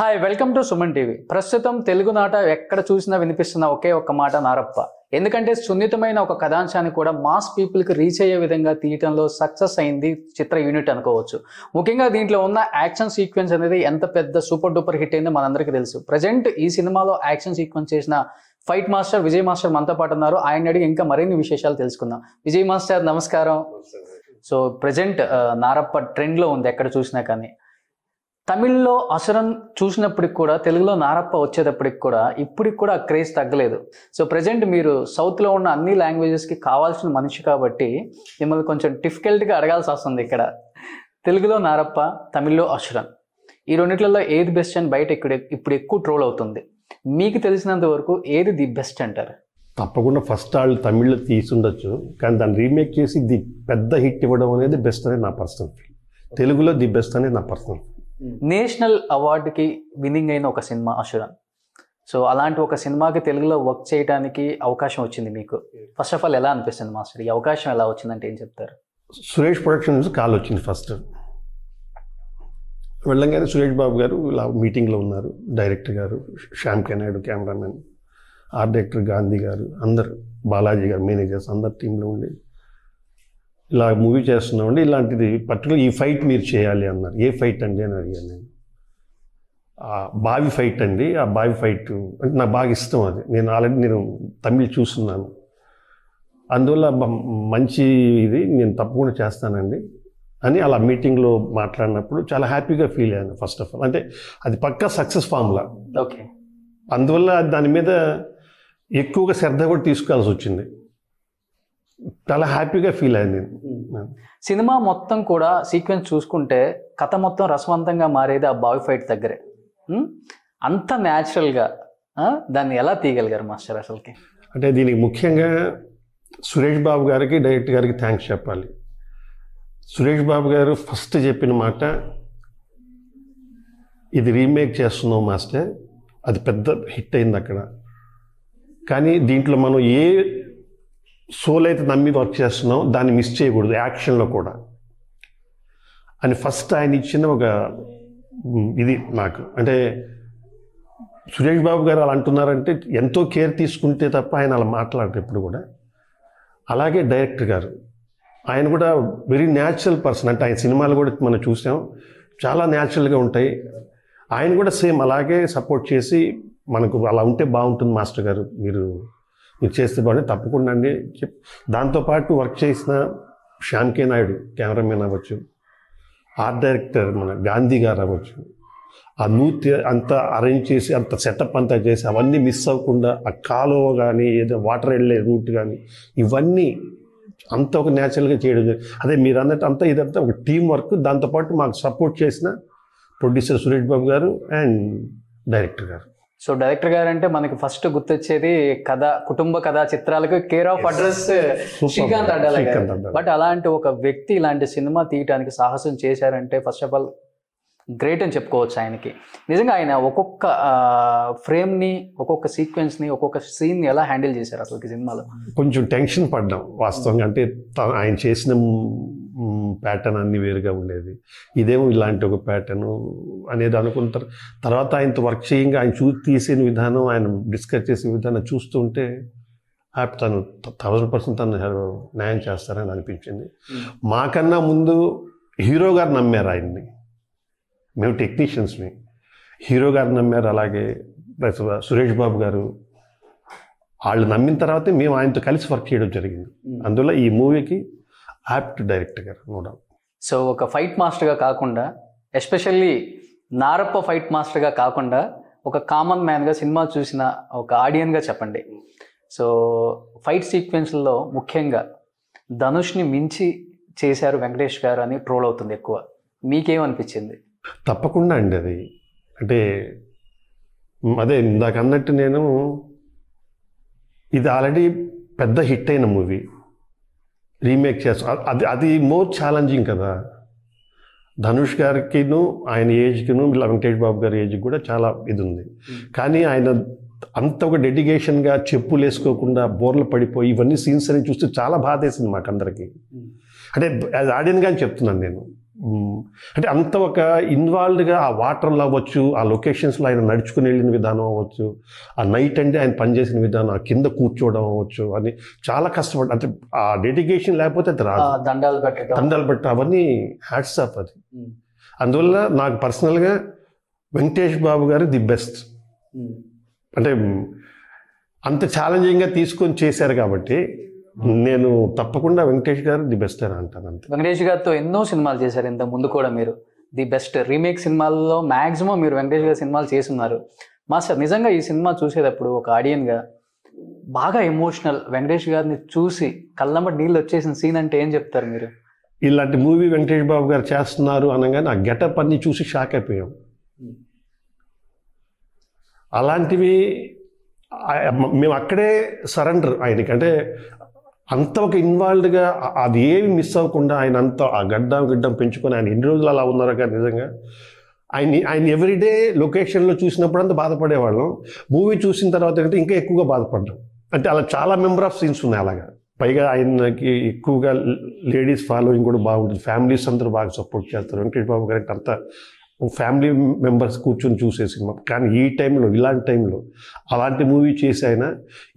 Hi welcome to Suman TV ప్రస్తుతం తెలుగు నాట ఎక్కడ చూసినా వినిపిస్తున్న ఒకే ఒక్క మాట నారప్ప ఎందుకంటే సున్నితమైన ఒక కథాంశాన్ని కూడా మాస్ పీపుల్కి రీచ్ అయ్యే విధంగా తీయటంలో సక్సెస్ అయింది చిత్ర యూనిట్ అనుకోవచ్చు ముఖ్యంగా దీంట్లో ఉన్న యాక్షన్ సీక్వెన్స్ అనేది ఎంత పెద్ద సూపర్ డూపర్ హిట్ అయిందో మనందరికీ తెలుసు ప్రజెంట్ ఈ సినిమాలో యాక్షన్ సీక్వెన్స్ చేసిన ఫైట్ మాస్టర్ విజయ్ మాస్టర్ మనతో పాటు ఉన్నారు ఆయన అడిగి ఇంకా మరిన్ని విశేషాలు తెలుసుకుందాం విజయ్ మాస్టర్ నమస్కారం సో ప్రజెంట్ uh, నారప్ప ట్రెండ్లో ఉంది ఎక్కడ చూసినా కానీ తమిళ్లో అసురన్ చూసినప్పటికి కూడా తెలుగులో నారప్ప వచ్చేటప్పటికి కూడా ఇప్పటికి కూడా ఆ క్రేజ్ తగ్గలేదు సో ప్రజెంట్ మీరు సౌత్లో ఉన్న అన్ని లాంగ్వేజెస్కి కావాల్సిన మనిషి కాబట్టి మిమ్మల్ని కొంచెం డిఫికల్ట్గా అడగాల్సి వస్తుంది ఇక్కడ తెలుగులో నారప్ప తమిళ్లో అసురన్ ఈ రెండిట్లలో ఏది బెస్ట్ అని బయట ఇక్కడ ఇప్పుడు ఎక్కువ ట్రోల్ అవుతుంది మీకు తెలిసినంత వరకు ఏది ది బెస్ట్ అంటారు తప్పకుండా ఫస్ట్ వాళ్ళు తమిళ్లో తీసుండొచ్చు కానీ దాన్ని రీమేక్ చేసి ది పెద్ద హిట్ ఇవ్వడం అనేది బెస్ట్ అనేది నా పర్సనల్ ఫీల్ తెలుగులో ది బెస్ట్ అనేది నా పర్సనల్ ఫీల్ Hmm. నేషనల్ అవార్డుకి విన్నింగ్ అయిన ఒక సినిమా అసురన్ సో అలాంటి ఒక సినిమాకి తెలుగులో వర్క్ చేయడానికి అవకాశం వచ్చింది మీకు ఫస్ట్ ఆఫ్ ఆల్ ఎలా అనిపిస్తుంది మాస్టర్ ఈ అవకాశం ఎలా వచ్చిందంటే ఏం చెప్తారు సురేష్ ప్రొడక్షన్స్ కాల్ వచ్చింది ఫస్ట్ వెళ్ళంగానే సురేష్ బాబు గారు ఇలా మీటింగ్లో ఉన్నారు director garu Shyam K Naidu cameraman art director Gandhi garu అందరు బాలాజీ గారు మేనేజర్స్ అందరు టీంలో ఉండేది ఇలా మూవీ చేస్తున్నామండి ఇలాంటిది పర్టికులర్ ఈ ఫైట్ మీరు చేయాలి అన్నారు ఏ ఫైట్ అండి అని అడిగాను నేను బావి ఫైట్ అండి ఆ బావి ఫైట్ అంటే నాకు బాగా ఇష్టం అది నేను ఆల్రెడీ నేను తమిళ్ చూస్తున్నాను అందువల్ల మంచి ఇది నేను తప్పకుండా చేస్తానండి అని అలా మీటింగ్లో మాట్లాడినప్పుడు చాలా హ్యాపీగా ఫీల్ అయ్యాను ఫస్ట్ ఆఫ్ ఆల్ అంటే అది పక్కా సక్సెస్ ఫార్ములా ఓకే అందువల్ల దాని మీద ఎక్కువగా శ్రద్ధ కూడా తీసుకోవాల్సి వచ్చింది చాలా హ్యాపీగా ఫీల్ అయింది hmm. సినిమా మొత్తం కూడా సీక్వెన్స్ చూసుకుంటే కథ మొత్తం రసవంతంగా మారేది ఆ బావి ఫైట్ దగ్గరే hmm? అంత న్యాచురల్గా దాన్ని ఎలా తీయగలిగారు మాస్టర్ అసలుకి అంటే దీనికి ముఖ్యంగా సురేష్ బాబు గారికి డైరెక్టర్ గారికి థ్యాంక్స్ చెప్పాలి సురేష్ బాబు గారు ఫస్ట్ చెప్పిన మాట ఇది రీమేక్ చేస్తున్నాం మాస్టర్ అది పెద్ద హిట్ అయింది అక్కడ కానీ దీంట్లో మనం ఏ సోల్ అయితే నమ్మి వర్క్ చేస్తున్నాం దాన్ని మిస్ చేయకూడదు యాక్షన్లో కూడా అని ఫస్ట్ ఆయన ఇచ్చిన ఒక ఇది నాకు అంటే సురేష్ బాబు గారు అలా అంటున్నారంటే ఎంతో కేర్ తీసుకుంటే తప్ప ఆయన అలా మాట్లాడరు ఎప్పుడు కూడా అలాగే డైరెక్టర్ గారు ఆయన కూడా వెరీ న్యాచురల్ పర్సన్ అంటే ఆయన సినిమాలు కూడా మనం చూసాం చాలా న్యాచురల్గా ఉంటాయి ఆయన కూడా సేమ్ అలాగే సపోర్ట్ చేసి మనకు అలా ఉంటే బాగుంటుంది మాస్టర్ గారు మీరు మీరు చేస్తే బాగుంది తప్పకుండా అండి దాంతోపాటు వర్క్ చేసిన శ్యామ్కే నాయుడు కెమెరామెన్ అవ్వచ్చు ఆర్ట్ డైరెక్టర్ మన గాంధీ గారు అవ్వచ్చు ఆ నూతి అంతా అరేంజ్ చేసి అంత సెటప్ అంతా చేసి అవన్నీ మిస్ అవ్వకుండా ఆ కాలువ కానీ ఏదో వాటర్ వెళ్ళే రూట్ కానీ ఇవన్నీ అంత ఒక న్యాచురల్గా చేయడం అదే మీరు అన్నట్టు అంతా ఇదంతా ఒక టీం వర్క్ దాంతోపాటు మాకు సపోర్ట్ చేసిన producer Suresh Babu garu and director garu so director garu అంటే మనకి ఫస్ట్ గుర్తొచ్చేది కథ కుటుంబ కథా చిత్రాలకు care of address Srikanth Addala but అలాంటి ఒక వ్యక్తి ఇలాంటి సినిమా తీయడానికి సాహసం చేశారంటే ఫస్ట్ ఆఫ్ ఆల్ గ్రేట్ అని చెప్పుకోవచ్చు ఆయనకి నిజంగా ఆయన ఒక్కొక్క ఫ్రేమ్ని ఒక్కొక్క సీక్వెన్స్ని ఒక్కొక్క సీన్ని ఎలా హ్యాండిల్ చేశారు అసలు సినిమాలో కొంచెం టెన్షన్ పడ్డాం వాస్తవంగా అంటే ఆయన చేసిన ప్యాటర్న్ అన్ని వేరుగా ఉండేది ఇదేమో ఇలాంటి ఒక ప్యాటర్ను అనేది అనుకుంటారు తర్వాత ఆయనతో వర్క్ చేయంగా ఆయన చూ తీసిన విధానం ఆయన డిస్కస్ చేసిన విధానం చూస్తుంటే తను థౌజండ్ పర్సెంట్ తను న్యాయం చేస్తారని అనిపించింది మాకన్నా ముందు హీరో గారు నమ్మారు ఆయన్ని మేము టెక్నీషియన్స్ని హీరో గారు నమ్మారు అలాగే సురేష్ బాబు గారు వాళ్ళు నమ్మిన తర్వాతే మేము ఆయనతో కలిసి వర్క్ చేయడం జరిగింది అందువల్ల ఈ మూవీకి apt director garu no doubt so ఒక ఫైట్ మాస్టర్గా కాకుండా ఎస్పెషల్లీ నారప్ప ఫైట్ మాస్టర్గా కాకుండా ఒక కామన్ మ్యాన్గా సినిమా చూసిన ఒక ఆడియన్గా చెప్పండి సో ఫైట్ సీక్వెన్స్లో ముఖ్యంగా ధనుష్ని మించి చేశారు వెంకటేష్ గారు అని ట్రోల్ అవుతుంది ఎక్కువ మీకేమనిపించింది తప్పకుండా అండి అది అంటే అదే ఇందాక అన్నట్టు నేను ఇది ఆల్రెడీ పెద్ద హిట్ అయిన మూవీ రీమేక్ చేస్తా అది అది మోర్ ఛాలెంజింగ్ కదా ధనుష్ గారికిను ఆయన ఏజ్కిను వెంకటేష్ బాబు గారి ఏజ్కి కూడా చాలా ఇది ఉంది కానీ ఆయన అంత ఒక డెడికేషన్గా చెప్పులు వేసుకోకుండా బోర్లు పడిపోయి ఇవన్నీ సీన్స్ అని చూస్తే చాలా బాధ వేసింది మాకందరికీ అంటే యాజ్ కానీ చెప్తున్నాను నేను అంటే అంత ఒక ఇన్వాల్వ్డ్గా ఆ వాటర్లో అవ్వచ్చు ఆ లొకేషన్స్లో ఆయన నడుచుకుని వెళ్ళిన విధానం అవ్వచ్చు ఆ నైట్ అంటే ఆయన పనిచేసిన విధానం ఆ కింద కూర్చోవడం అవ్వచ్చు అని చాలా కష్టపడి అంటే ఆ డెడికేషన్ లేకపోతే అది రాదు దండాలు పెట్ట దండాలు పెట్టడం అవన్నీ హ్యాట్స్ ఆఫ్ అది అందువల్ల నాకు పర్సనల్గా వెంకటేష్ బాబు గారు ది బెస్ట్ అంటే అంత ఛాలెంజింగ్గా తీసుకొని చేశారు కాబట్టి నేను తప్పకుండా వెంకటేష్ గారు ది బెస్ట్ అని అంటాను అంతే వెంకటేష్ గారితో ఎన్నో సినిమాలు చేశారు ఇంత ముందు కూడా మీరు ది బెస్ట్ రీమేక్ సినిమాల్లో మ్యాక్సిమం మీరు వెంకటేష్ గారు సినిమాలు చేస్తున్నారు మాస్టర్ నిజంగా ఈ సినిమా చూసేటప్పుడు ఒక ఆడియన్గా బాగా ఎమోషనల్ వెంకటేష్ గారిని చూసి కళ్ళమ్మటి నీళ్ళు వచ్చేసిన సీన్ అంటే ఏం చెప్తారు మీరు ఇలాంటి మూవీ వెంకటేష్ బాబు గారు చేస్తున్నారు అనగానే ఆ గెటప్ అన్ని చూసి షాక్ అయిపోయాం అలాంటివి మేము అక్కడే సరెండర్ ఆయనకి అంటే అంత ఒక ఇన్వాల్వ్డ్గా అది ఏమి మిస్ అవ్వకుండా ఆయన అంత ఆ గడ్డం గిడ్డం పెంచుకొని ఆయన ఎన్ని రోజులు అలా ఉన్నారు కానీ నిజంగా ఆయన ఆయన ఎవ్రీడే లొకేషన్లో చూసినప్పుడు అంతా బాధపడేవాళ్ళం మూవీ చూసిన తర్వాత ఏంటంటే ఇంకా ఎక్కువగా బాధపడ్డాం అంటే అలా చాలా మెంబర్ ఆఫ్ సీన్స్ ఉన్నాయి అలాగా పైగా ఆయనకి ఎక్కువగా లేడీస్ ఫాలోయింగ్ కూడా బాగుంటుంది ఫ్యామిలీస్ అందరూ బాగా సపోర్ట్ చేస్తారు వెంకటేష్ బాబు గారికి అంతా ఫ్యామిలీ మెంబర్స్ కూర్చొని చూసే సినిమా కానీ ఈ టైంలో ఇలాంటి టైంలో అలాంటి మూవీ చేసి ఆయన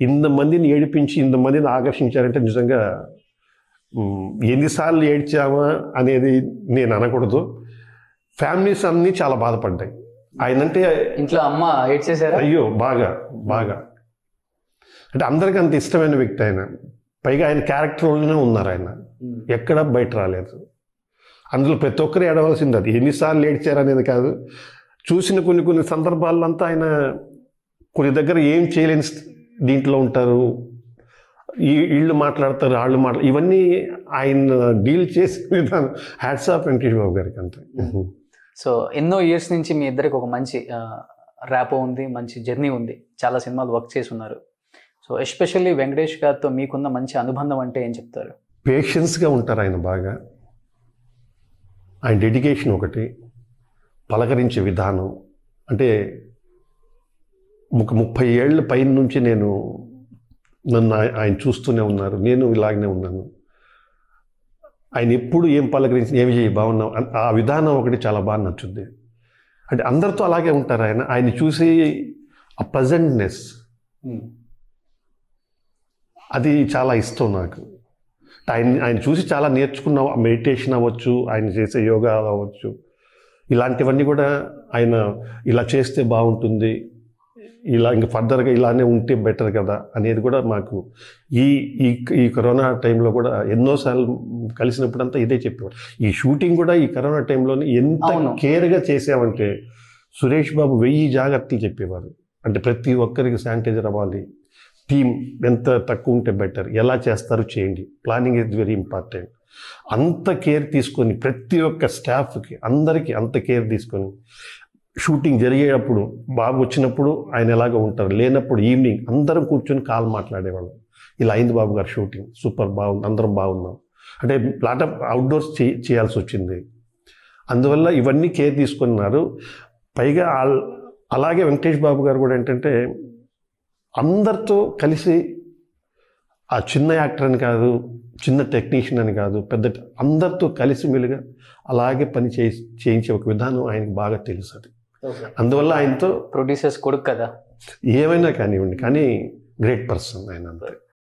ఇంతమందిని ఏడిపించి ఇంతమందిని ఆకర్షించారంటే నిజంగా ఎన్నిసార్లు ఏడ్చామా అనేది నేను అనకూడదు ఫ్యామిలీస్ అన్నీ చాలా బాధపడ్డాయి ఆయనంటే ఇంట్లో అమ్మ ఏడ్చేసారు అయ్యో బాగా బాగా అంటే అందరికీ అంత ఇష్టమైన వ్యక్తి ఆయన పైగా ఆయన క్యారెక్టర్లోనే ఉన్నారు ఆయన ఎక్కడ బయట రాలేదు అందులో ప్రతి ఒక్కరు ఏడవలసింది అది ఎన్నిసార్లు ఏడ్చారనేది కాదు చూసిన కొన్ని కొన్ని సందర్భాలంతా ఆయన కొన్ని దగ్గర ఏం చేయలేని దీంట్లో ఉంటారు వీళ్ళు మాట్లాడతారు వాళ్ళు మాట్లా ఇవన్నీ ఆయన డీల్ చేసే విధానం హ్యాట్స్ ఆఫ్ వెంకటేష్ బాబు గారికి అంతే సో ఎన్నో ఇయర్స్ నుంచి మీ ఇద్దరికి ఒక మంచి ర్యాపో ఉంది మంచి జర్నీ ఉంది చాలా సినిమాలు వర్క్ చేసి ఉన్నారు సో ఎస్పెషల్లీ వెంకటేష్ గారితో మీకున్న మంచి అనుబంధం అంటే ఏం చెప్తారు పేషెన్స్గా ఉంటారు ఆయన బాగా ఆయన డెడికేషన్ ఒకటి పలకరించే విధానం అంటే ఒక ముప్పై ఏళ్ళ పైన నుంచి నేను నన్ను ఆయన చూస్తూనే ఉన్నారు నేను ఇలాగనే ఉన్నాను ఆయన ఎప్పుడు ఏం పలకరించి ఏమి చేయి బాగున్నావు ఆ విధానం ఒకటి చాలా బాగా నచ్చుద్ది అంటే అందరితో అలాగే ఉంటారు ఆయన ఆయన చూసి ఆ ప్రజెంట్నెస్ అది చాలా ఇష్టం నాకు ఆయన ఆయన చూసి చాలా నేర్చుకున్న మెడిటేషన్ అవ్వచ్చు ఆయన చేసే యోగా అవ్వచ్చు ఇలాంటివన్నీ కూడా ఆయన ఇలా చేస్తే బాగుంటుంది ఇలా ఇంకా ఫర్దర్గా ఇలానే ఉంటే బెటర్ కదా అనేది కూడా మాకు ఈ ఈ కరోనా టైంలో కూడా ఎన్నోసార్లు కలిసినప్పుడంతా ఇదే చెప్పేవాడు ఈ షూటింగ్ కూడా ఈ కరోనా టైంలోనే ఎంత కేర్గా చేసామంటే సురేష్ బాబు వెయ్యి జాగ్రత్తలు చెప్పేవారు అంటే ప్రతి ఒక్కరికి శానిటైజర్ అవ్వాలి టీమ్ ఎంత తక్కువ ఉంటే బెటర్ ఎలా చేస్తారు చేయండి ప్లానింగ్ ఇస్ వెరీ ఇంపార్టెంట్ అంత కేర్ తీసుకొని ప్రతి ఒక్క స్టాఫ్కి అందరికీ అంత కేర్ తీసుకొని షూటింగ్ జరిగేటప్పుడు బాబు వచ్చినప్పుడు ఆయన ఎలాగ ఉంటారు లేనప్పుడు ఈవినింగ్ అందరం కూర్చొని కాల్ మాట్లాడేవాళ్ళం ఇలా అయింది బాబు గారు షూటింగ్ సూపర్ బాగుంది అందరం బాగున్నాం అంటే లాట్ ఆఫ్ అవుట్డోర్స్ చే చేయాల్సి వచ్చింది అందువల్ల ఇవన్నీ కేర్ తీసుకున్నారు పైగా అలాగే వెంకటేష్ బాబు గారు కూడా ఏంటంటే అందరితో కలిసి ఆ చిన్న యాక్టర్ అని కాదు చిన్న టెక్నీషియన్ అని కాదు పెద్ద అందరితో కలిసి మెలుగా అలాగే పని చేయి చేయించే ఒక విధానం ఆయనకు బాగా తెలుసు అది అందువల్ల ఆయనతో ప్రొడ్యూసర్స్ కొడుకు కదా ఏమైనా కానివ్వండి కానీ గ్రేట్ పర్సన్ ఆయన అంతే